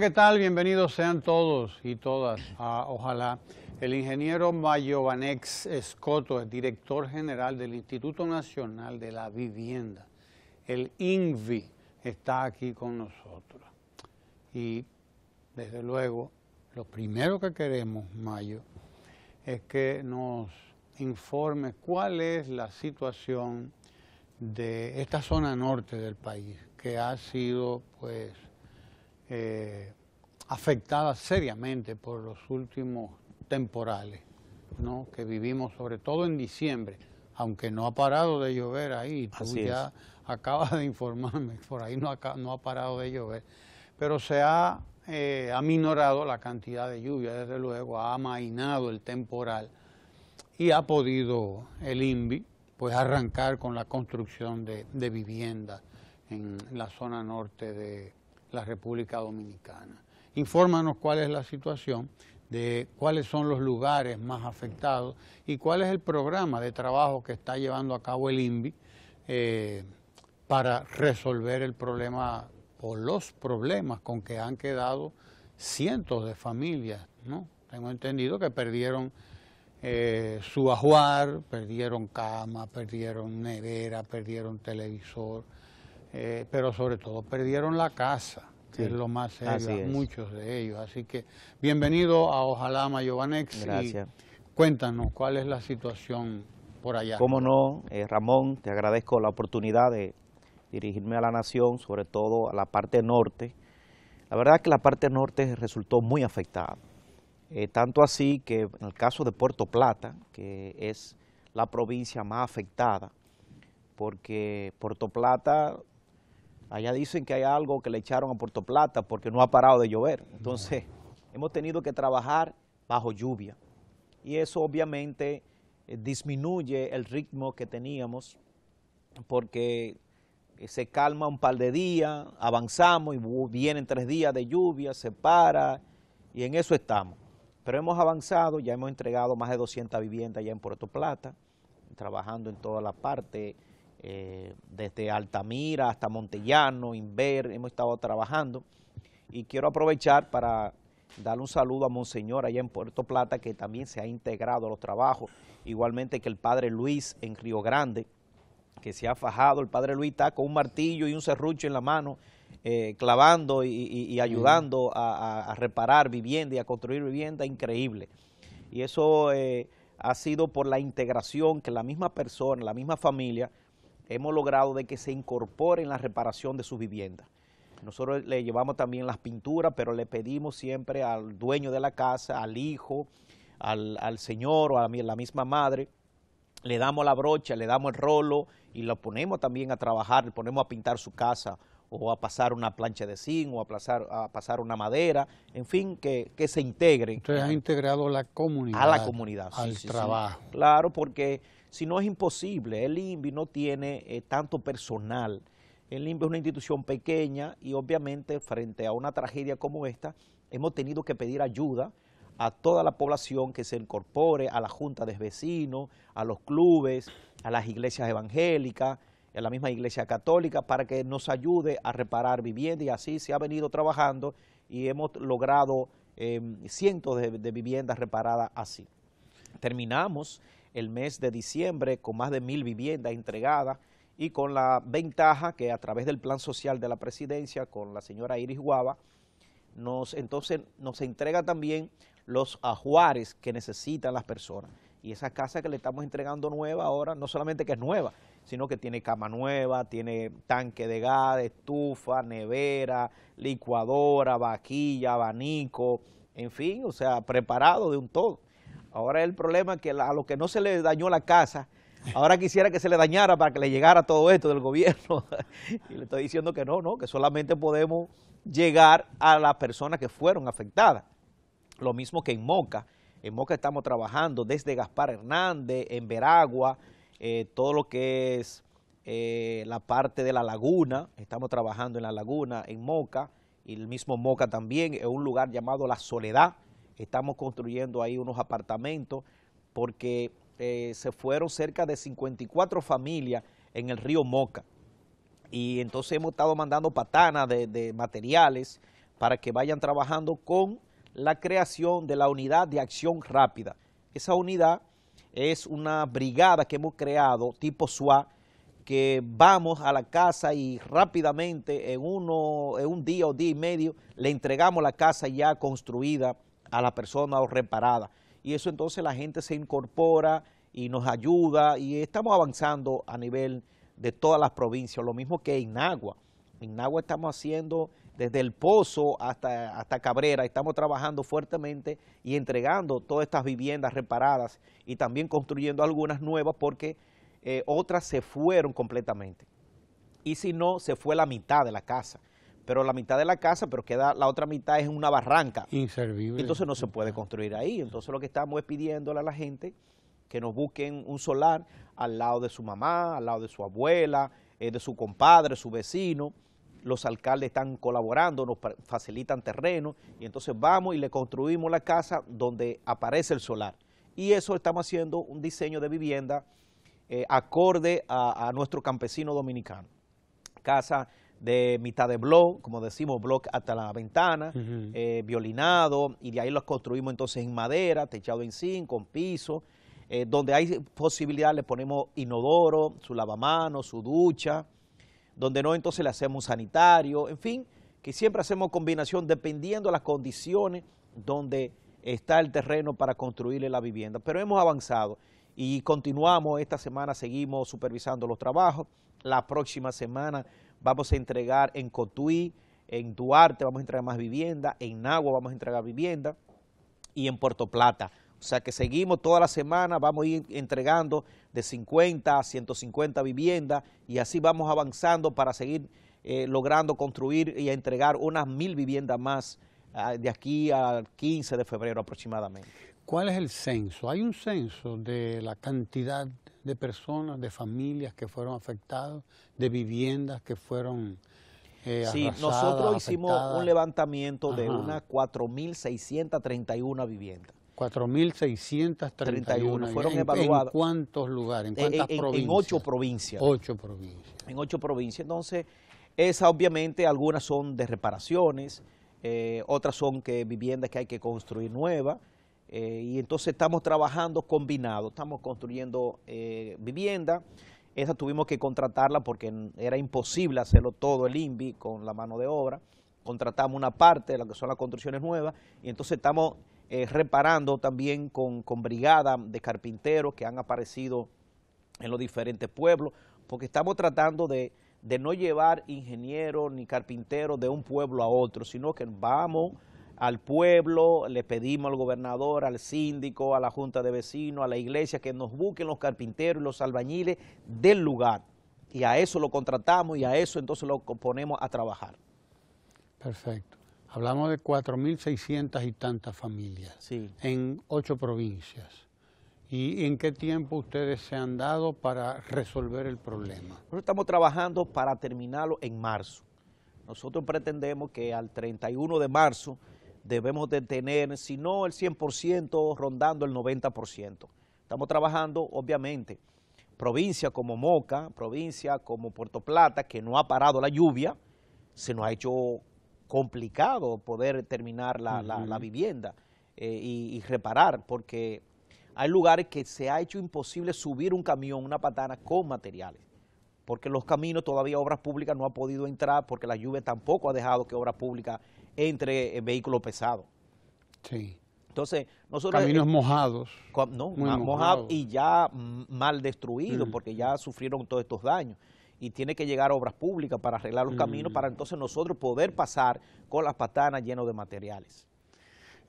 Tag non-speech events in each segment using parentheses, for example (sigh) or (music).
¿qué tal? Bienvenidos sean todos y todas a Ojalá. El ingeniero Mayo Mayovanex Escoto es director general del Instituto Nacional de la Vivienda. El INVI está aquí con nosotros. Y desde luego, lo primero que queremos, Mayo, es que nos informe cuál es la situación de esta zona norte del país, que ha sido pues eh, afectada seriamente por los últimos temporales que vivimos, sobre todo en diciembre, aunque no ha parado de llover ahí, tú ya (laughs) acabas de informarme, por ahí no ha, parado de llover, pero se ha eh, aminorado la cantidad de lluvia, desde luego, ha amainado el temporal y ha podido el INVI pues arrancar con la construcción de viviendas en la zona norte de la República Dominicana infórmanos cuál es la situación, de cuáles son los lugares más afectados y cuál es el programa de trabajo que está llevando a cabo el INVI eh, para resolver el problema o los problemas con que han quedado cientos de familias, ¿no? Tengo entendido que perdieron eh, su ajuar, perdieron cama, perdieron nevera, perdieron televisor, eh, pero sobre todo perdieron la casa es lo más serio, muchos de ellos. Así que bienvenido a Ojalá Mayobanex Gracias. cuéntanos cuál es la situación por allá. Cómo no, eh, Ramón, te agradezco la oportunidad de dirigirme a la nación, sobre todo a la parte norte. La verdad que la parte norte resultó muy afectada. Eh, tanto así que en el caso de Puerto Plata, que es la provincia más afectada, porque Puerto Plata Allá dicen que hay algo que le echaron a Puerto Plata porque no ha parado de llover. Entonces, hemos tenido que trabajar bajo lluvia. Y eso obviamente eh, disminuye el ritmo que teníamos porque eh, se calma un par de días, avanzamos y vienen tres días de lluvia, se para y en eso estamos. Pero hemos avanzado, ya hemos entregado más de 200 viviendas allá en Puerto Plata, trabajando en toda la parte eh, desde Altamira hasta Montellano, Inver, hemos estado trabajando. Y quiero aprovechar para darle un saludo a Monseñor allá en Puerto Plata, que también se ha integrado a los trabajos, igualmente que el Padre Luis en Río Grande, que se ha fajado, el Padre Luis está con un martillo y un serrucho en la mano, eh, clavando y, ayudando a, reparar vivienda y a construir vivienda, increíble. Y eso eh, ha sido por la integración que la misma persona, la misma familia, hemos logrado de que se incorpore en la reparación de sus viviendas. Nosotros le llevamos también las pinturas, pero le pedimos siempre al dueño de la casa, al hijo, al, señor o a la misma madre, le damos la brocha, le damos el rolo y lo ponemos también a trabajar, le ponemos a pintar su casa o a pasar una plancha de zinc o a pasar, a pasar una madera, en fin, que, se integre. Ustedes ha integrado la comunidad. A la comunidad. Al trabajo. Claro, porque si no es imposible. El INVI no tiene eh, tanto personal. El INVI es una institución pequeña y obviamente frente a una tragedia como esta hemos tenido que pedir ayuda a toda la población que se incorpore, a la junta de vecinos, a los clubes, a las iglesias evangélicas, a la misma iglesia católica, para que nos ayude a reparar viviendas y así se ha venido trabajando y hemos logrado eh, cientos de viviendas reparadas así. Terminamos el mes de diciembre con más de mil viviendas entregadas y con la ventaja que a través del plan social de la presidencia con la señora Iris Guava, nos, entonces nos entrega también los ajuares que necesitan las personas. Y esa casa que le estamos entregando nueva ahora, no solamente que es nueva, sino que tiene cama nueva, tiene tanque de gas, estufa, nevera, licuadora, vaquilla, abanico, en fin, o sea, preparado de un todo. Ahora el problema es que a lo que no se le dañó la casa, ahora quisiera que se le dañara para que le llegara todo esto del gobierno. (laughs) y le estoy diciendo que no, no, que solamente podemos llegar a las personas que fueron afectadas. Lo mismo que en Moca. En Moca estamos trabajando desde Gaspar Hernández, en Veragua, eh, todo lo que es eh, la parte de la laguna. Estamos trabajando en la laguna, en Moca, y el mismo Moca también, en un lugar llamado La Soledad, Estamos construyendo ahí unos apartamentos porque eh, se fueron cerca de 54 familias en el río Moca. Y entonces hemos estado mandando patanas de, materiales para que vayan trabajando con la creación de la unidad de acción rápida. Esa unidad es una brigada que hemos creado tipo SWAT que vamos a la casa y rápidamente en, uno, en un día o día y medio le entregamos la casa ya construida a la persona o reparada. Y eso entonces la gente se incorpora y nos ayuda y estamos avanzando a nivel de todas las provincias, lo mismo que en en Nagua estamos haciendo desde el Pozo hasta, hasta Cabrera, estamos trabajando fuertemente y entregando todas estas viviendas reparadas y también construyendo algunas nuevas porque eh, otras se fueron completamente. Y si no, se fue la mitad de la casa pero la mitad de la casa, pero queda la otra mitad es una barranca. Inservible. Entonces no se puede construir ahí. Entonces lo que estamos es pidiéndole a la gente que nos busquen un solar al lado de su mamá, al lado de su abuela, eh, de su compadre, su vecino. Los alcaldes están colaborando, nos facilitan terreno y entonces vamos y le construimos la casa donde aparece el solar. Y eso estamos haciendo un diseño de vivienda eh, acorde a, a nuestro campesino dominicano. Casa de mitad de blog, como decimos, blog hasta la ventana, eh, violinado, y de ahí los construimos entonces en madera, techado en zinc, con piso, eh, donde hay posibilidad le ponemos inodoro, su lavamanos, su ducha, donde no entonces le hacemos sanitario, en fin, que siempre hacemos combinación dependiendo de las condiciones donde está el terreno para construirle la vivienda, pero hemos avanzado y continuamos, esta semana seguimos supervisando los trabajos, la próxima semana vamos a entregar en Cotuí, en Duarte vamos a entregar más vivienda, en Nagua vamos a entregar vivienda y en Puerto Plata. O sea que seguimos toda la semana, vamos a ir entregando de 50 a 150 viviendas y así vamos avanzando para seguir eh, logrando construir y entregar unas mil viviendas más ah, de aquí al 15 de febrero aproximadamente. ¿Cuál es el censo? Hay un censo de la cantidad de personas, de familias que fueron afectadas, de viviendas que fueron eh, sí, nosotros hicimos un levantamiento de unas 4.631 viviendas. 4.631 fueron ¿En, evaluadas. ¿En cuántos lugares? ¿En cuántas provincias? En ocho provincias. Ocho provincias. En ocho provincias. Entonces, esas obviamente algunas son de reparaciones, eh, otras son que viviendas que hay que construir nuevas. Eh, y entonces estamos trabajando combinado, estamos construyendo eh, vivienda. Esa tuvimos que contratarla porque era imposible hacerlo todo el INVI con la mano de obra. Contratamos una parte de que son las construcciones nuevas y entonces estamos eh, reparando también con, con brigadas de carpinteros que han aparecido en los diferentes pueblos, porque estamos tratando de, de no llevar ingenieros ni carpinteros de un pueblo a otro, sino que vamos al pueblo, le pedimos al gobernador, al síndico, a la junta de vecinos, a la iglesia, que nos busquen los carpinteros y los albañiles del lugar. Y a eso lo contratamos y a eso entonces lo ponemos a trabajar. Perfecto. Hablamos de 4.600 y tantas familias sí. en ocho provincias. ¿Y en qué tiempo ustedes se han dado para resolver el problema? Nosotros estamos trabajando para terminarlo en marzo. Nosotros pretendemos que al 31 de marzo debemos de tener, si no el 100%, rondando el 90%. Estamos trabajando, obviamente, provincias como Moca, provincias como Puerto Plata, que no ha parado la lluvia, se nos ha hecho complicado poder terminar la, vivienda eh, y, reparar, porque hay lugares que se ha hecho imposible subir un camión, una patana con materiales porque los caminos todavía Obras Públicas no ha podido entrar porque la lluvia tampoco ha dejado que Obras Públicas entre vehículos pesados. Sí. Entonces, nosotros... Caminos eh, mojados. No, mojados y ya mal destruidos mm. porque ya sufrieron todos estos daños. Y tiene que llegar obras públicas para arreglar los mm. caminos para entonces nosotros poder pasar con las patanas llenos de materiales.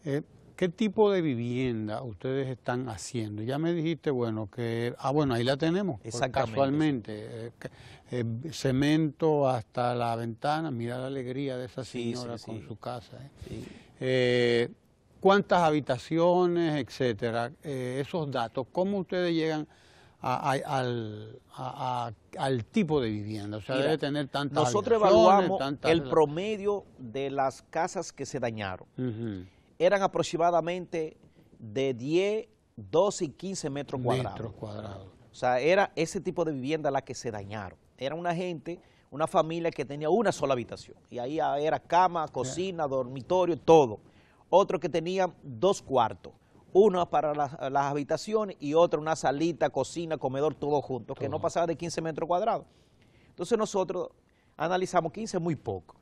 Eh, ¿Qué tipo de vivienda ustedes están haciendo? Ya me dijiste, bueno, que... Ah, bueno, ahí la tenemos. Pues, Exactamente. Casualmente. Eh, eh, cemento hasta la ventana. Mira la alegría de esa señora con su casa. Eh. eh ¿Cuántas habitaciones, etcétera? esos datos, ¿cómo ustedes llegan al, tipo de vivienda. O sea, debe tener tantas Nosotros evaluamos el promedio de las casas que se dañaron eran aproximadamente de 10, 12 y 15 metros cuadrados. cuadrados. O sea, era ese tipo de vivienda la que se dañaron. Era una gente, una familia que tenía una sola habitación. Y ahí era cama, cocina, dormitorio, todo. Otro que tenía dos cuartos. Uno para las, habitaciones y otro una salita, cocina, comedor, todo junto, que no pasaba de 15 metros cuadrados. Entonces nosotros analizamos 15 muy poco.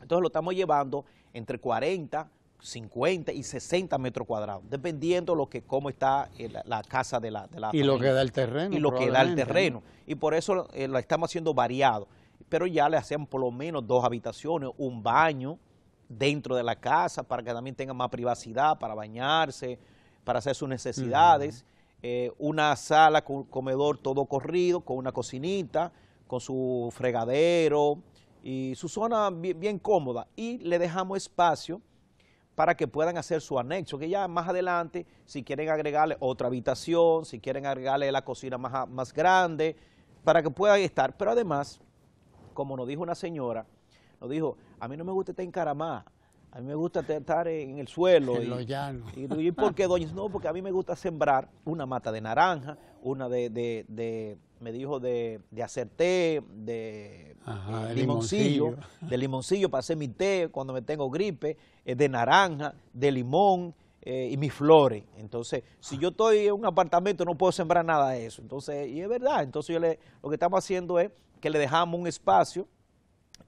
Entonces lo estamos llevando entre 40 50 y 60 metros cuadrados, dependiendo lo que cómo está eh, la, casa de la, de Y lo que da el terreno. Y lo que da el terreno. Y por eso eh, lo estamos haciendo variado. Pero ya le hacemos por lo menos dos habitaciones, un baño dentro de la casa para que también tenga más privacidad para bañarse, para hacer sus necesidades. Eh, una sala con comedor todo corrido, con una cocinita, con su fregadero y su zona bien cómoda. Y le dejamos espacio para que puedan hacer su anexo, que ya más adelante, si quieren agregarle otra habitación, si quieren agregarle la cocina más, más grande, para que puedan estar. Pero además, como nos dijo una señora, nos dijo, a mí no me gusta estar encaramada, a mí me gusta estar en el suelo. y, los Y, porque doña, no, porque a mí me gusta sembrar una mata de naranja, una de me dijo de, hacer té, de limoncillo, de limoncillo para hacer mi té cuando me tengo gripe, eh, de naranja, de limón eh, y mis flores. Entonces, si yo estoy en un apartamento no puedo sembrar nada de eso. Entonces, y es verdad, entonces yo le, lo que estamos haciendo es que le dejamos un espacio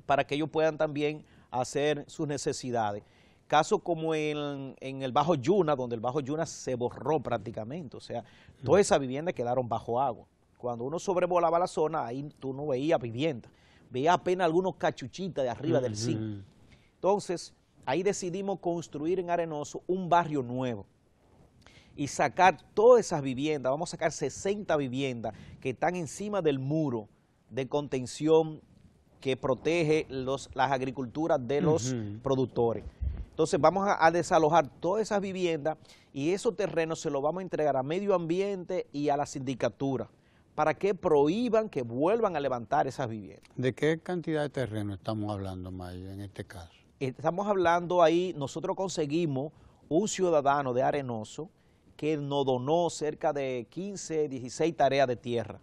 para que ellos puedan también hacer sus necesidades. Caso como en, en, el Bajo Yuna, donde el Bajo Yuna se borró prácticamente, o sea, todas esas viviendas quedaron bajo agua. Cuando uno sobrevolaba la zona, ahí tú no veías vivienda, veías apenas algunos cachuchitas de arriba del sí. Entonces, ahí decidimos construir en Arenoso un barrio nuevo y sacar todas esas viviendas, vamos a sacar 60 viviendas que están encima del muro de contención que protege las agriculturas de los productores. Entonces vamos a, a, desalojar todas esas viviendas y esos terrenos se los vamos a entregar a medio ambiente y a la sindicatura para que prohíban que vuelvan a levantar esas viviendas. ¿De qué cantidad de terreno estamos hablando, Maya, en este caso? Eh, estamos hablando ahí, nosotros conseguimos un ciudadano de Arenoso que nos donó cerca de 15, 16 tareas de tierra.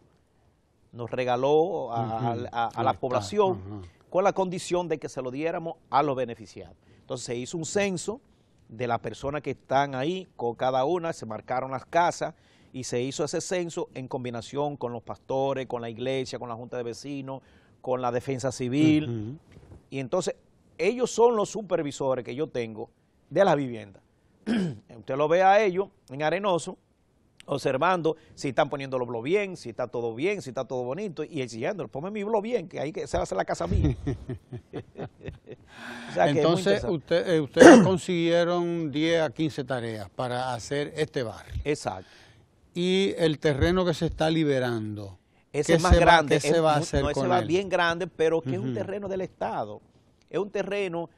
Nos regaló a, la población con la condición de que se lo diéramos a los beneficiados. Entonces se hizo un censo de las personas que están ahí con cada una, se marcaron las casas, y se hizo ese censo en combinación con los pastores, con la iglesia, con la Junta de Vecinos, con la Defensa Civil. Y entonces ellos son los supervisores que yo tengo de las viviendas. (clears throat) Usted lo ve a ellos en Arenoso, observando si están poniendo los blogs bien, si está todo bien, si está todo bonito, y exigiendo: ponme mi blog bien, que ahí que se va a hacer la casa mía. (laughs) Entonces, usted, eh, ustedes consiguieron 10 a 15 tareas para hacer este barrio. Exacto y el terreno que se está liberando. Ese es más grande. se va a hacer ese va bien grande, pero que es un terreno del Estado. Es un terreno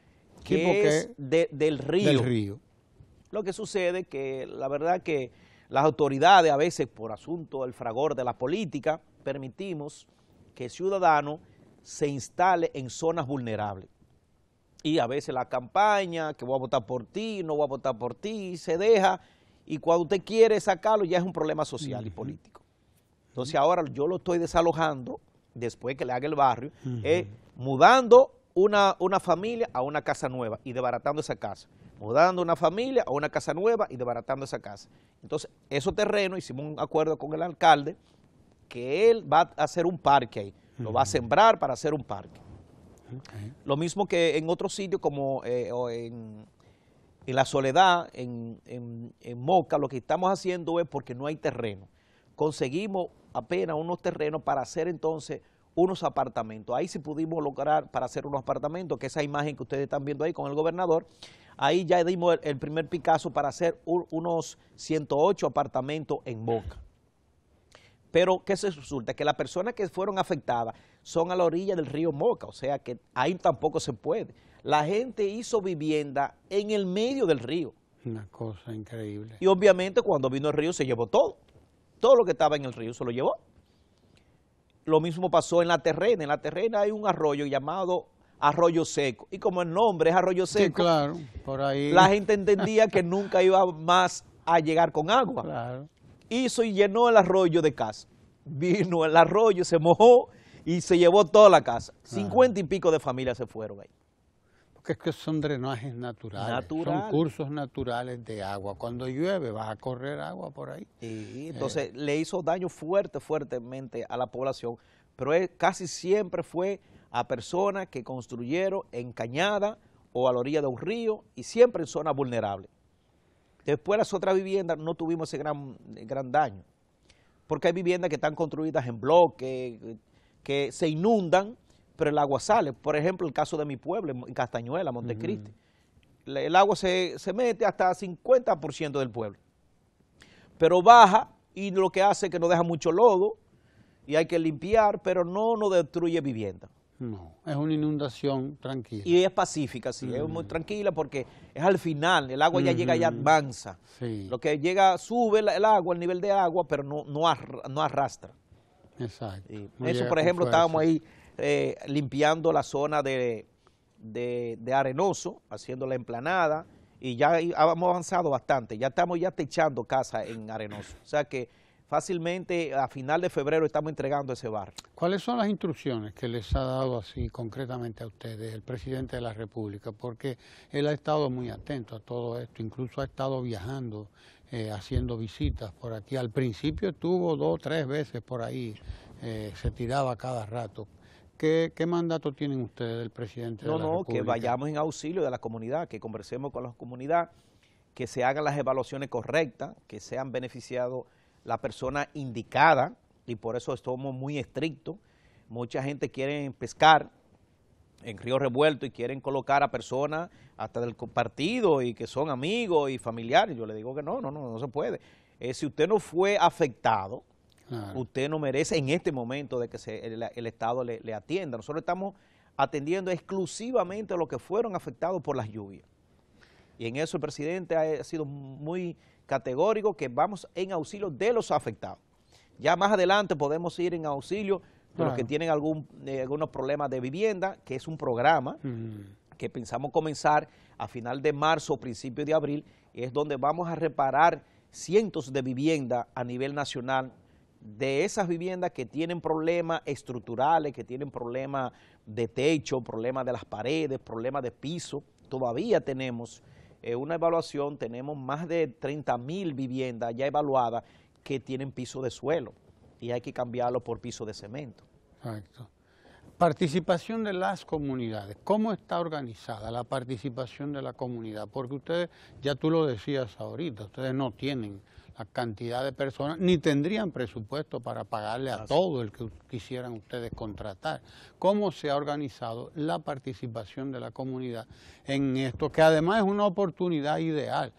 que es del río. Lo que sucede es que la verdad que las autoridades a veces por asunto del fragor de la política permitimos que el ciudadano se instale en zonas vulnerables. Y a veces la campaña, que voy a votar por ti, no voy a votar por ti, se deja y cuando usted quiere sacarlo ya es un problema social y político. Entonces ahora yo lo estoy desalojando, después que le haga el barrio, es eh, mudando una, familia a una casa nueva y desbaratando esa casa. Mudando una familia a una casa nueva y debaratando esa casa. Entonces, esos terrenos, hicimos un acuerdo con el alcalde, que él va a hacer un parque ahí. Lo va a sembrar para hacer un parque. Lo mismo que en otros sitios como eh, en en la soledad, en, Moca, lo que estamos haciendo es porque no hay terreno. Conseguimos apenas unos terrenos para hacer entonces unos apartamentos. Ahí sí pudimos lograr para hacer unos apartamentos, que esa imagen que ustedes están viendo ahí con el gobernador, ahí ya dimos el, primer Picasso para hacer unos 108 apartamentos en Moca. Pero, ¿qué se resulta? Que las personas que fueron afectadas son a la orilla del río Moca, o sea que ahí tampoco se puede la gente hizo vivienda en el medio del río. Una cosa increíble. Y obviamente cuando vino el río se llevó todo. Todo lo que estaba en el río se lo llevó. Lo mismo pasó en la terrena. En la terrena hay un arroyo llamado Arroyo Seco. Y como el nombre es Arroyo Seco, claro, por ahí. la gente entendía que nunca iba más a llegar con agua. Claro. Hizo y llenó el arroyo de casa. Vino el arroyo, se mojó y se llevó toda la casa. Cincuenta y pico de familias se fueron ahí que son drenajes naturales, son cursos naturales de agua. Cuando llueve vas a correr agua por ahí. Y eh. entonces le hizo daño fuerte, fuertemente a la población, pero casi siempre fue a personas que construyeron en cañada o a la orilla de un río y siempre en zonas vulnerables. Después las otras viviendas no tuvimos ese gran, gran daño, porque hay viviendas que están construidas en bloques, que se inundan el agua sale. Por ejemplo, el caso de mi pueblo, en Castañuela, Montecristi. El agua se, mete hasta 50% del pueblo. Pero baja y lo que hace es que no deja mucho lodo y hay que limpiar, pero no nos destruye vivienda. No, es una inundación tranquila. Y es pacífica, sí, es muy tranquila porque es al final, el agua ya llega, ya avanza. Lo que llega, sube el, agua, el nivel de agua, pero no, no, arrastra. Exacto. Eso, por ejemplo, estábamos ahí eh, limpiando la zona de, de, Arenoso, haciendo la emplanada, y ya hemos avanzado bastante, ya estamos ya techando casa en Arenoso. O sea que fácilmente a final de febrero estamos entregando ese barrio. ¿Cuáles son las instrucciones que les ha dado así concretamente a ustedes el presidente de la República? Porque él ha estado muy atento a todo esto, incluso ha estado viajando, eh, haciendo visitas por aquí. Al principio estuvo dos o tres veces por ahí, eh, se tiraba cada rato. ¿Qué, mandato tienen ustedes el presidente? No, de la no, que vayamos en auxilio de la comunidad, que conversemos con la comunidad, que se hagan las evaluaciones correctas, que sean beneficiado la persona indicada, y por eso estamos muy estrictos. Mucha gente quiere pescar en Río Revuelto y quieren colocar a personas hasta del partido y que son amigos y familiares. Yo le digo que no, no, no, no se puede. Eh, si usted no fue afectado, Usted no merece en este momento de que el, Estado le, atienda. Nosotros estamos atendiendo exclusivamente a los que fueron afectados por las lluvias. Y en eso el presidente eh, ha sido muy categórico que vamos en auxilio de los afectados. Ya más adelante podemos ir en auxilio de los que tienen eh, algunos problemas de vivienda, que es un programa que pensamos comenzar a final de marzo, o principio de abril, es donde vamos a reparar cientos de viviendas a nivel nacional de esas viviendas que tienen problemas estructurales, que tienen problemas de techo, problemas de las paredes, problemas de piso, todavía tenemos eh, una evaluación, tenemos más de 30 mil viviendas ya evaluadas que tienen piso de suelo y hay que cambiarlo por piso de cemento. Exacto. Participación de las comunidades. ¿Cómo está organizada la participación de la comunidad? Porque ustedes, ya tú lo decías ahorita, ustedes no tienen la cantidad de personas, ni tendrían presupuesto para pagarle a todo el que quisieran ustedes contratar. ¿Cómo se ha organizado la participación de la comunidad en esto? Que además es una oportunidad ideal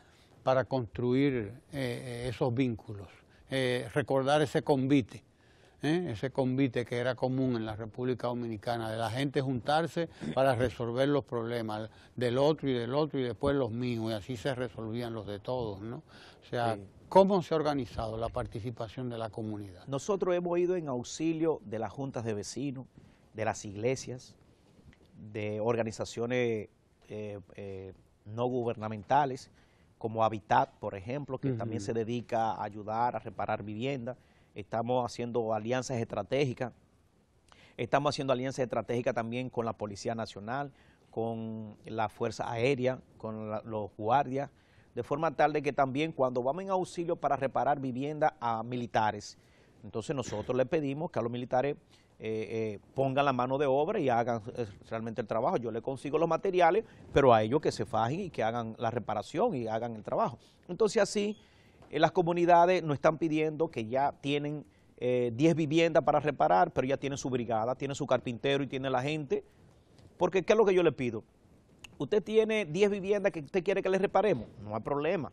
para construir eh, eh, esos vínculos, eh, recordar ese convite. ese convite que era común en la República Dominicana, de la gente juntarse para resolver los problemas del otro y del otro y después los míos, y así se resolvían los de todos, ¿no? sea, cómo se ha organizado la participación de la comunidad. Nosotros hemos ido en auxilio de las juntas de vecinos, de las iglesias, de organizaciones eh, eh, no gubernamentales, como Habitat, por ejemplo, que también se dedica a ayudar a reparar viviendas. Estamos haciendo alianzas estratégicas. Estamos haciendo alianzas estratégicas también con la Policía Nacional, con la Fuerza Aérea, con los guardias, de forma tal de que también cuando vamos en auxilio para reparar vivienda a militares, entonces nosotros le pedimos que a los militares eh, eh, pongan la mano de obra y hagan eh, realmente el trabajo. Yo le consigo los materiales, pero a ellos que se fajen y que hagan la reparación y hagan el trabajo. Entonces así las comunidades no están pidiendo que ya tienen 10 viviendas para reparar, pero ya tienen su brigada, tienen su carpintero y tienen la gente. Porque ¿qué es lo que yo le pido? Usted tiene 10 viviendas que usted quiere que le reparemos, no hay problema.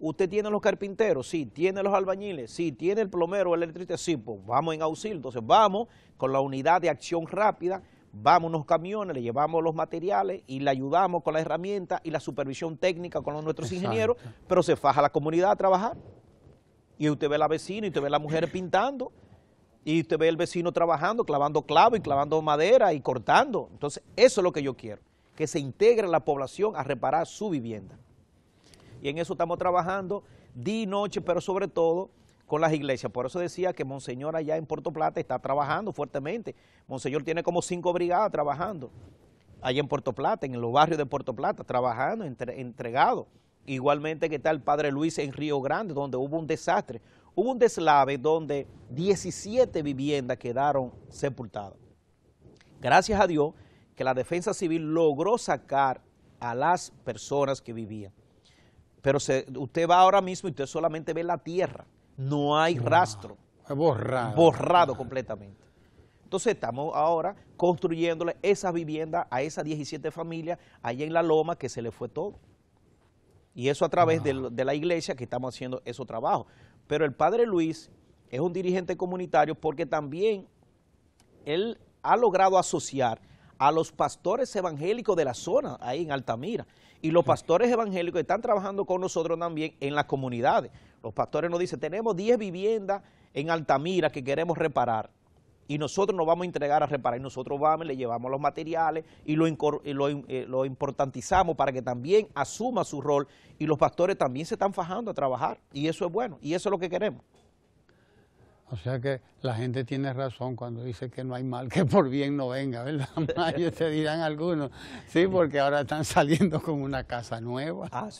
Usted tiene los carpinteros, sí, tiene los albañiles, sí, tiene el plomero, el electricista, sí, pues vamos en auxilio. Entonces vamos con la unidad de acción rápida, vamos unos camiones, le llevamos los materiales y le ayudamos con la herramienta y la supervisión técnica con nuestros ingenieros, pero se faja la comunidad a trabajar. Y usted ve a la vecina y usted ve a la mujer (laughs) pintando y usted ve el vecino trabajando, clavando clavo y clavando madera y cortando. Entonces, eso es lo que yo quiero que se integre la población a reparar su vivienda. Y en eso estamos trabajando día y noche, pero sobre todo con las iglesias. Por eso decía que Monseñor allá en Puerto Plata está trabajando fuertemente. Monseñor tiene como cinco brigadas trabajando allá en Puerto Plata, en los barrios de Puerto Plata, trabajando, entregado. Igualmente que está el Padre Luis en Río Grande, donde hubo un desastre. Hubo un deslave donde 17 viviendas quedaron sepultadas. Gracias a Dios, que la defensa civil logró sacar a las personas que vivían. Pero usted va ahora mismo y usted solamente ve la tierra, no hay rastro. Borrado. Borrado completamente. Entonces estamos ahora construyéndole esas viviendas a esas 17 familias allá en La Loma que se le fue todo. Y eso a través de, la iglesia que estamos haciendo ese trabajo, Pero el padre Luis es un dirigente comunitario porque también él ha logrado asociar a los pastores evangélicos de la zona, ahí en Altamira. Y los pastores evangélicos están trabajando con nosotros también en las comunidades. Los pastores nos dicen, tenemos 10 viviendas en Altamira que queremos reparar. Y nosotros nos vamos a entregar a reparar. Y nosotros vamos, le llevamos los materiales y lo, eh, lo importantizamos para que también asuma su rol. Y los pastores también se están fajando a trabajar. Y eso es bueno. Y eso es lo que queremos. O sea que la gente tiene razón cuando dice que no hay mal que por bien no venga, ¿verdad? te (laughs) dirán algunos. Sí, porque ahora están saliendo con una casa nueva. Ah,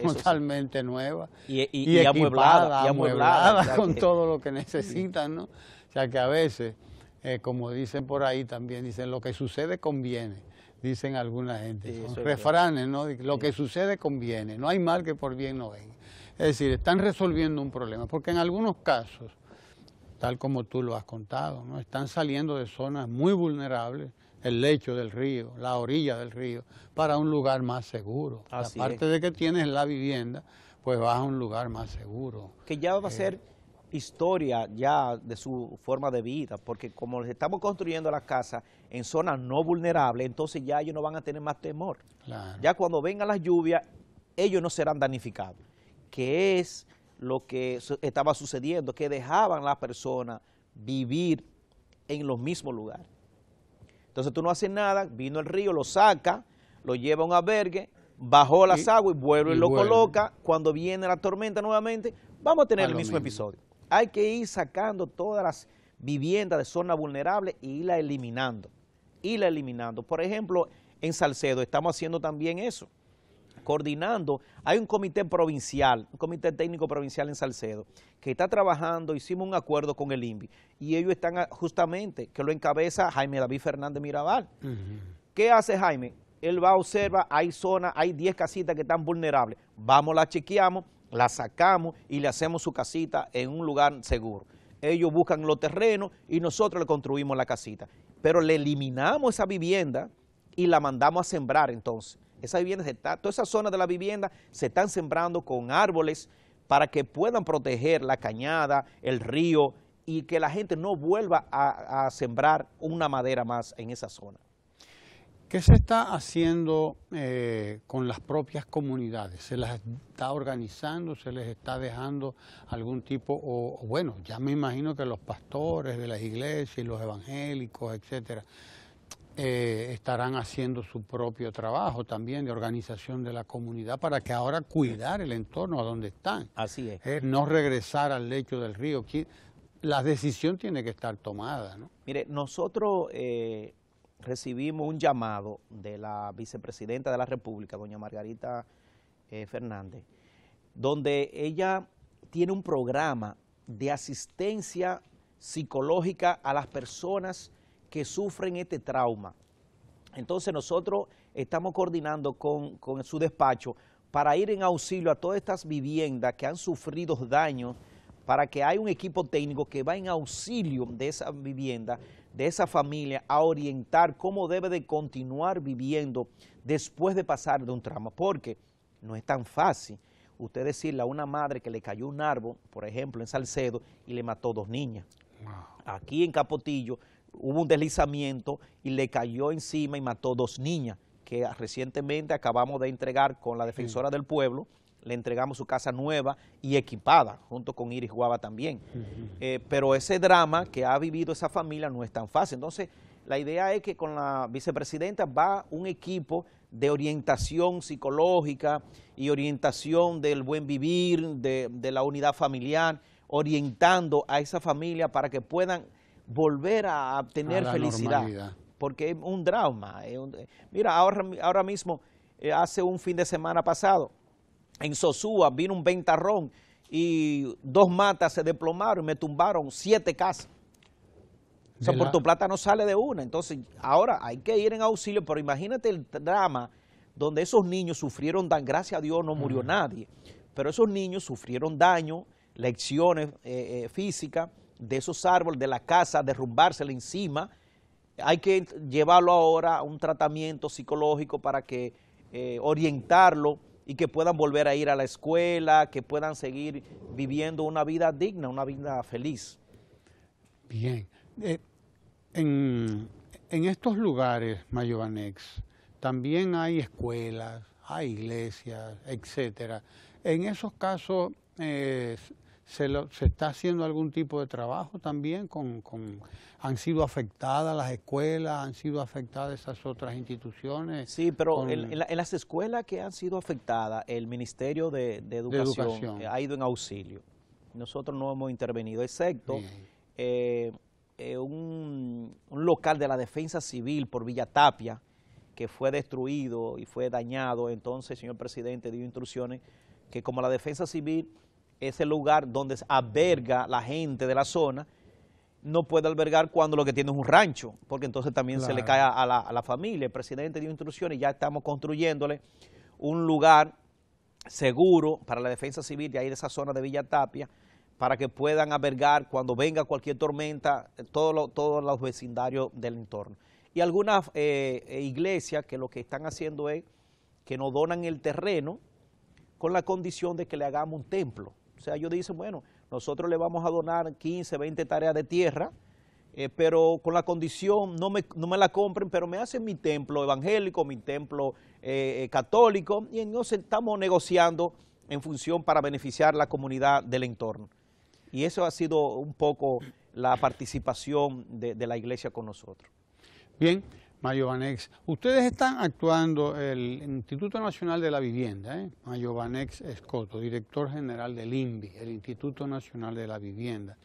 totalmente nueva. Y, amueblada, amueblada con todo lo que necesitan, ¿no? O sea que a veces, eh, como dicen por ahí también, dicen lo que sucede conviene dicen alguna gente. refranes, ¿no? Lo que sucede conviene, no hay mal que por bien no venga. Es decir, están resolviendo un problema, porque en algunos casos tal como tú lo has contado. ¿no? Están saliendo de zonas muy vulnerables, el lecho del río, la orilla del río, para un lugar más seguro. La Aparte de que tienes la vivienda, pues vas a un lugar más seguro. Que ya va a eh, ser historia ya de su forma de vida, porque como les estamos construyendo las casas en zonas no vulnerables, entonces ya ellos no van a tener más temor. Ya cuando vengan las lluvias, ellos no serán danificados, que es lo que estaba sucediendo, que dejaban a la persona vivir en los mismos lugares. Entonces tú no haces nada, vino el río, lo saca, lo lleva a un albergue, bajó las aguas y vuelve y, lo coloca. Cuando viene la tormenta nuevamente, vamos a tener el mismo, episodio. Hay que ir sacando todas las viviendas de zona vulnerable y irla eliminando. irla eliminando. Por ejemplo, en Salcedo estamos haciendo también eso coordinando. Hay un comité provincial, un comité técnico provincial en Salcedo, que está trabajando, hicimos un acuerdo con el INVI, y ellos están justamente, que lo encabeza Jaime David Fernández Mirabal. ¿Qué hace Jaime? Él va, observa, hay zonas, hay 10 casitas que están vulnerables. Vamos, la chequeamos, la sacamos y le hacemos su casita en un lugar seguro. Ellos buscan los terrenos y nosotros le construimos la casita. Pero le eliminamos esa vivienda y la mandamos a sembrar entonces está, todas esas zonas de la vivienda se están sembrando con árboles para que puedan proteger la cañada, el río y que la gente no vuelva a, sembrar una madera más en esa zona. ¿Qué se está haciendo eh, con las propias comunidades? ¿Se las está organizando? ¿Se les está dejando algún tipo? O, bueno, ya me imagino que los pastores de las iglesias y los evangélicos, etcétera, eh, estarán haciendo su propio trabajo también de organización de la comunidad para que ahora cuidar el entorno a donde están. Así es. Eh, no regresar al lecho del río. La decisión tiene que estar tomada. Mire, nosotros eh, recibimos un llamado de la vicepresidenta de la República, doña Margarita Fernández, donde ella tiene un programa de asistencia psicológica a las personas que sufren este trauma. Entonces nosotros estamos coordinando con, con su despacho para ir en auxilio a todas estas viviendas que han sufrido daños, para que haya un equipo técnico que va en auxilio de esa vivienda, de esa familia, a orientar cómo debe de continuar viviendo después de pasar de un trauma, porque no es tan fácil usted decirle a una madre que le cayó un árbol, por ejemplo, en Salcedo, y le mató dos niñas. Aquí en Capotillo hubo un deslizamiento y le cayó encima y mató dos niñas que recientemente acabamos de entregar con la Defensora del Pueblo, le entregamos su casa nueva y equipada, junto con Iris Guava también. Eh, pero ese drama que ha vivido esa familia no es tan fácil. Entonces, la idea es que con la vicepresidenta va un equipo de orientación psicológica y orientación del buen vivir, de la unidad familiar, orientando a esa familia para que puedan volver a tener felicidad. Porque es un drama. mira, ahora, ahora mismo, eh, hace un fin de semana pasado, en Sosúa vino un ventarrón y dos matas se desplomaron y me tumbaron siete casas. O sea, por Plata no sale de una. Entonces, ahora hay que ir en auxilio, pero imagínate el drama donde esos niños sufrieron, dan gracias a Dios, no murió nadie, pero esos niños sufrieron daño, lecciones eh, eh, físicas, de esos árboles, de la casa, derrumbársela encima, hay que llevarlo ahora a un tratamiento psicológico para que eh, orientarlo y que puedan volver a ir a la escuela, que puedan seguir viviendo una vida digna, una vida feliz. Bien. Eh, en, en, estos lugares, Mayobanex, también hay escuelas, hay iglesias, etcétera. En esos casos... Eh, se, está haciendo algún tipo de trabajo también con, han sido afectadas las escuelas, han sido afectadas esas otras instituciones. Sí, pero en, las escuelas que han sido afectadas, el Ministerio de, educación, ha ido en auxilio. Nosotros no hemos intervenido, excepto eh, eh, un, un, local de la defensa civil por Villa Tapia, que fue destruido y fue dañado. Entonces, señor presidente, dio instrucciones que como la defensa civil ese lugar donde alberga la gente de la zona, no puede albergar cuando lo que tiene es un rancho, porque entonces también se le cae a la, familia. El presidente dio instrucciones y ya estamos construyéndole un lugar seguro para la defensa civil de ahí de esa zona de Villa Tapia, para que puedan albergar cuando venga cualquier tormenta eh, todos los vecindarios del entorno. Y algunas eh, eh, iglesias que lo que están haciendo es que nos donan el terreno con la condición de que le hagamos un templo. O sea, ellos dicen, bueno, nosotros le vamos a donar 15, 20 tareas de tierra, eh, pero con la condición, no me, la compren, pero me hacen mi templo evangélico, mi templo eh, eh, católico, y entonces estamos negociando en función para beneficiar la comunidad del entorno. Y eso ha sido un poco la participación de la iglesia con nosotros. Bien. Banex, Ustedes están actuando, el Instituto Nacional de la Vivienda, ¿eh? Banex Escoto, director general del INVI, el Instituto Nacional de la Vivienda.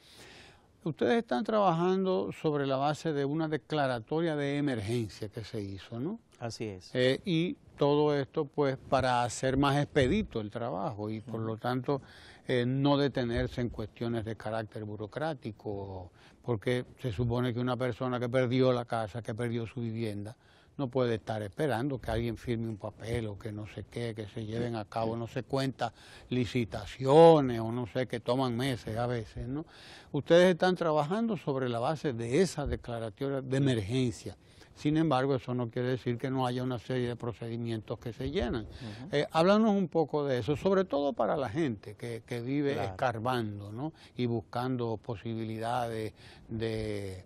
Ustedes están trabajando sobre la base de una declaratoria de emergencia que se hizo, ¿no? Así es. Eh, y todo esto pues para hacer más expedito el trabajo y por lo tanto eh, no detenerse en cuestiones de carácter burocrático, porque se supone que una persona que perdió la casa, que perdió su vivienda, no puede estar esperando que alguien firme un papel o que no sé qué, que se lleven a cabo no sé cuántas licitaciones o no sé, qué, toman meses a veces, ¿no? Ustedes están trabajando sobre la base de esa declaratoria de emergencia. Sin embargo, eso no quiere decir que no haya una serie de procedimientos que se llenan. Eh, háblanos un poco de eso, sobre todo para la gente que, que vive escarbando ¿no? y buscando posibilidades eh,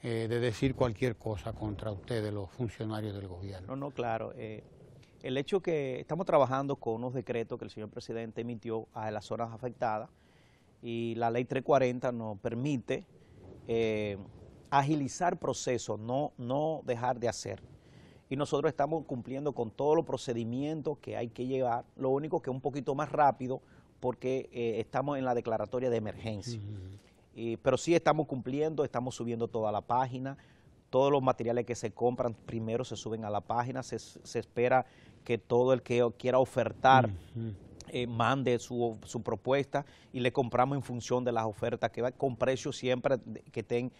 de, decir cualquier cosa contra ustedes, los funcionarios del gobierno. No, no, claro. Eh, el hecho que estamos trabajando con unos decretos que el señor presidente emitió a las zonas afectadas y la ley 340 nos permite agilizar procesos, no, no dejar de hacer. Y nosotros estamos cumpliendo con todos los procedimientos que hay que llevar, lo único que un poquito más rápido porque eh, estamos en la declaratoria de emergencia. pero sí estamos cumpliendo, estamos subiendo toda la página, todos los materiales que se compran primero se suben a la página, se, espera que todo el que quiera ofertar eh, mande su, propuesta y le compramos en función de las ofertas que va, con precios siempre que estén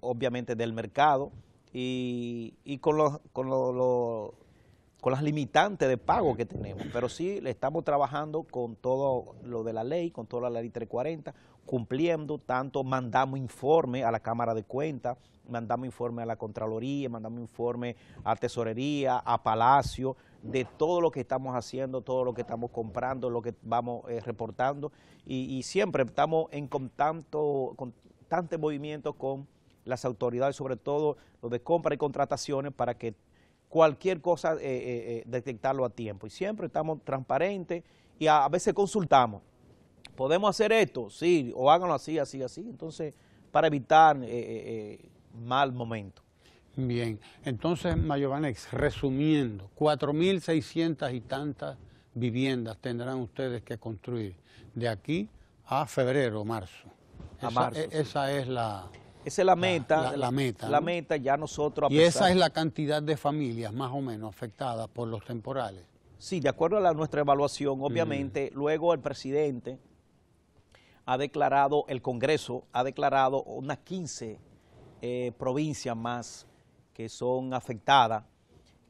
obviamente del mercado y, con, los, con, con las limitantes de pago que tenemos. Pero sí le estamos trabajando con todo lo de la ley, con toda la ley 340, cumpliendo, tanto mandamos informe a la Cámara de Cuentas, mandamos informe a la Contraloría, mandamos informe a Tesorería, a Palacio, de todo lo que estamos haciendo, todo lo que estamos comprando, lo que vamos eh, reportando y, siempre estamos en constante movimiento con las autoridades, sobre todo lo de compra y contrataciones para que cualquier cosa eh, eh, detectarlo a tiempo. Y siempre estamos transparentes y a, a veces consultamos. ¿Podemos hacer esto? Sí, o háganlo así, así, así. Entonces, para evitar mal momento. Bien, entonces, Mayobanex, resumiendo, 4.600 y tantas viviendas tendrán ustedes que construir de aquí a febrero marzo. esa, e, esa es la... Esa es la meta. La, meta. La meta ya nosotros... y esa es la cantidad de familias más o menos afectadas por los temporales. Sí, de acuerdo a nuestra evaluación, obviamente, mm. luego el presidente ha declarado, el Congreso ha declarado unas 15 eh, provincias más que son afectadas,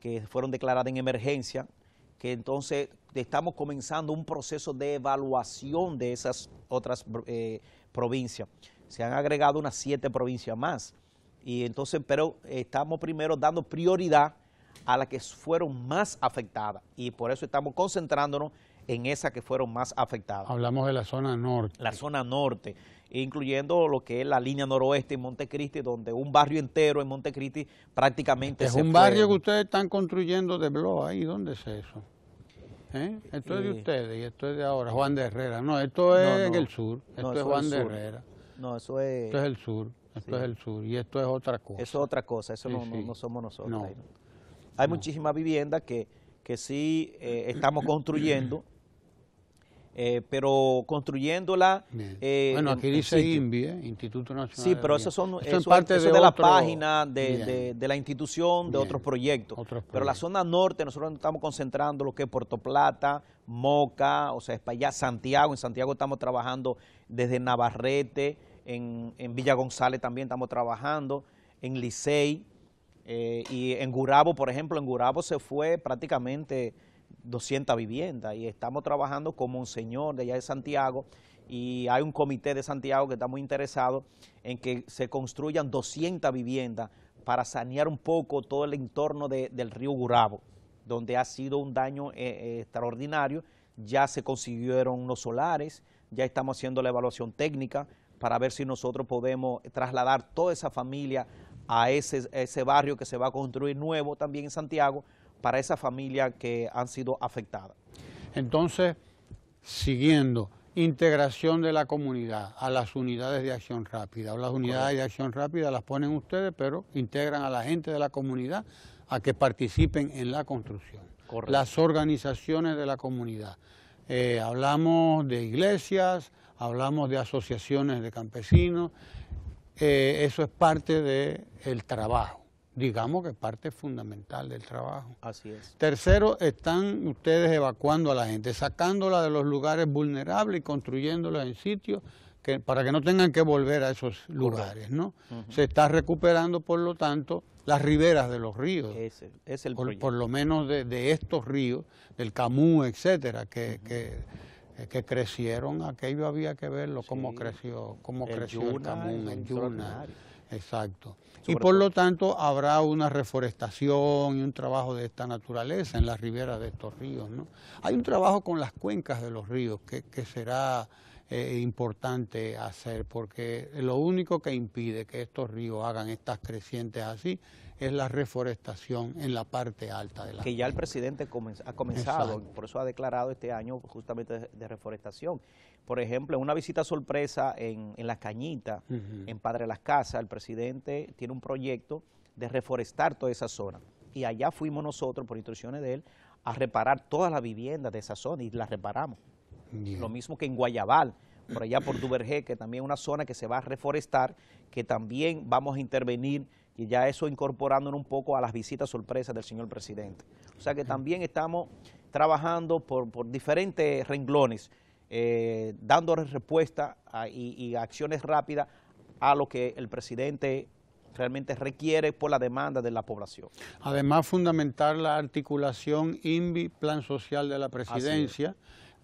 que fueron declaradas en emergencia, que entonces estamos comenzando un proceso de evaluación de esas otras eh, provincias. Se han agregado unas siete provincias más. Y entonces, pero estamos primero dando prioridad a las que fueron más afectadas. Y por eso estamos concentrándonos en esas que fueron más afectadas. Hablamos de la zona norte. La zona norte, incluyendo lo que es la línea noroeste en Montecristi, donde un barrio entero en Montecristi prácticamente es un barrio que ustedes están construyendo de blog ahí, ¿dónde es eso? ¿Eh? Esto es de ustedes y esto es de ahora, Juan de Herrera. No, esto es en el sur, esto es Juan de Herrera. No, eso es... Esto es el sur, esto es el sur y esto es otra cosa. Eso es otra cosa, eso no, somos nosotros. Hay muchísimas viviendas que, que sí eh, estamos construyendo eh, pero construyéndola. Eh, bueno, aquí dice INVI, ¿eh? Instituto Nacional. Sí, pero eso son eso, es parte de, la página de, de, la institución, de otros proyectos. Pero la zona norte, nosotros estamos concentrando lo que es Puerto Plata, Moca, o sea, es para allá Santiago. En Santiago estamos trabajando desde Navarrete, en, en Villa González también estamos trabajando, en Licey. y en Gurabo, por ejemplo, en Gurabo se fue prácticamente 200 viviendas y estamos trabajando con Monseñor de allá de Santiago y hay un comité de Santiago que está muy interesado en que se construyan 200 viviendas para sanear un poco todo el entorno del río Gurabo, donde ha sido un daño eh, eh, extraordinario. Ya se consiguieron los solares, ya estamos haciendo la evaluación técnica para ver si nosotros podemos trasladar toda esa familia a ese barrio que se va a construir nuevo también en Santiago para esa familia que han sido afectadas. Entonces, siguiendo, integración de la comunidad a las unidades de acción rápida. las unidades de acción rápida las ponen ustedes, pero integran a la gente de la comunidad a que participen en la construcción. Las organizaciones de la comunidad. Eh, hablamos de iglesias, hablamos de asociaciones de campesinos, eh, eso es parte del trabajo digamos que parte fundamental del trabajo. Así es. Tercero, están ustedes evacuando a la gente, sacándola de los lugares vulnerables y construyéndola en sitios que, para que no tengan que volver a esos lugares, ¿no? Se está recuperando, por lo tanto, las riberas de los ríos. Ese es el por, por, lo menos de, estos ríos, del Camú, etcétera, que, eh, que crecieron, aquello había que verlo, cómo creció, cómo el creció el el Yuna. Exacto. Y por lo tanto habrá una reforestación y un trabajo de esta naturaleza en las riberas de estos ríos. ¿no? Hay un trabajo con las cuencas de los ríos que, será eh, importante hacer porque lo único que impide que estos ríos hagan estas crecientes así es la reforestación en la parte alta de la Que ya el presidente ha comenzado, por eso ha declarado este año justamente de, reforestación. Por ejemplo, en una visita sorpresa en, en Las Cañitas, en Padre Las Casas, el presidente tiene un proyecto de reforestar toda esa zona. Y allá fuimos nosotros, por instrucciones de él, a reparar todas las viviendas de esa zona y las reparamos. Lo mismo que en Guayabal, por allá por Duvergé, que también es una zona que se va a reforestar, que también vamos a intervenir y ya eso incorporándonos un poco a las visitas sorpresas del señor presidente. O sea que también estamos trabajando por, diferentes renglones, eh, dando respuesta y, acciones rápidas a lo que el presidente realmente requiere por la demanda de la población. Además, fundamentar la articulación INVI, Plan Social de la Presidencia.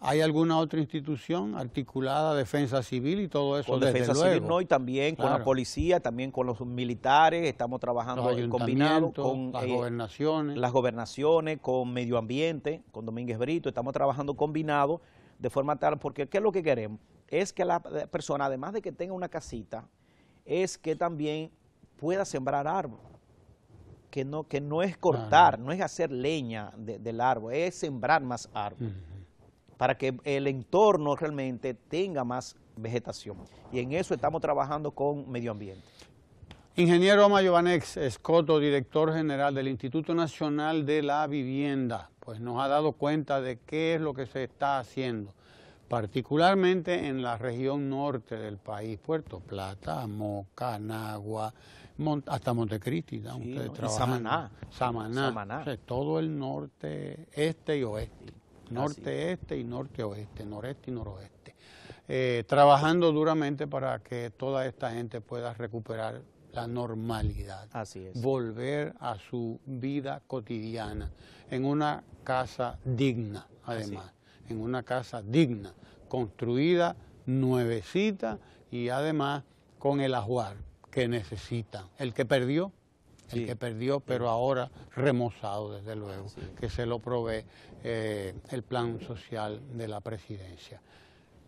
¿Hay alguna otra institución articulada, defensa civil y todo eso? Con defensa civil no, y también con la policía, también con los militares, estamos trabajando combinado con las eh, gobernaciones. Las gobernaciones, con medio ambiente, con Domínguez Brito, estamos trabajando combinado de forma tal, porque ¿qué es lo que queremos? Es que la persona, además de que tenga una casita, es que también pueda sembrar árbol. Que no, que no es cortar, no es hacer leña del árbol, es sembrar más árbol para que el entorno realmente tenga más vegetación. Y en eso estamos trabajando con medio ambiente. Ingeniero Omar Escoto, director general del Instituto Nacional de la Vivienda, pues nos ha dado cuenta de qué es lo que se está haciendo, particularmente en la región norte del país, Puerto Plata, Moca, Nagua, hasta Montecristi, ¿no? Samaná. Samaná. todo el norte, este y oeste norte, este y norte, oeste, noreste y noroeste, eh, trabajando duramente para que toda esta gente pueda recuperar la normalidad. Así es. Volver a su vida cotidiana, en una casa digna, además, en una casa digna, construida, nuevecita y además con el ajuar que necesita El que perdió, el que perdió, pero ahora remozado, desde luego, que se lo provee eh, el plan social de la presidencia.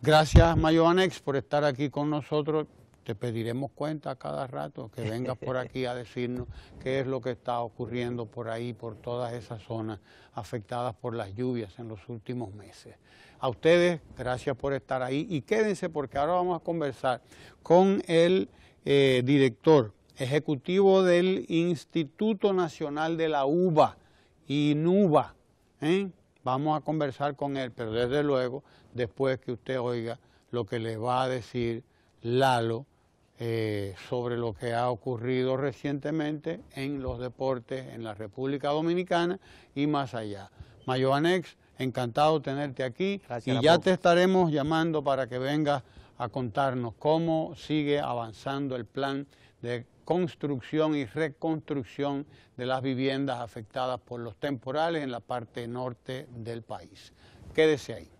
Gracias, Anex, por estar aquí con nosotros. Te pediremos cuenta cada rato que vengas por (laughs) aquí a decirnos qué es lo que está ocurriendo por ahí, por todas esas zonas afectadas por las lluvias en los últimos meses. A ustedes, gracias por estar ahí y quédense porque ahora vamos a conversar con el eh, director ejecutivo del Instituto Nacional de la UBA, INUBA, vamos a conversar con él, pero desde luego, después que usted oiga lo que le va a decir Lalo eh, sobre lo que ha ocurrido recientemente en los deportes en la República Dominicana y más allá. Anex, encantado tenerte aquí y ya te estaremos llamando para que vengas a contarnos cómo sigue avanzando el plan de construcción y reconstrucción de las viviendas afectadas por los temporales en la parte norte del país. Quédese ahí.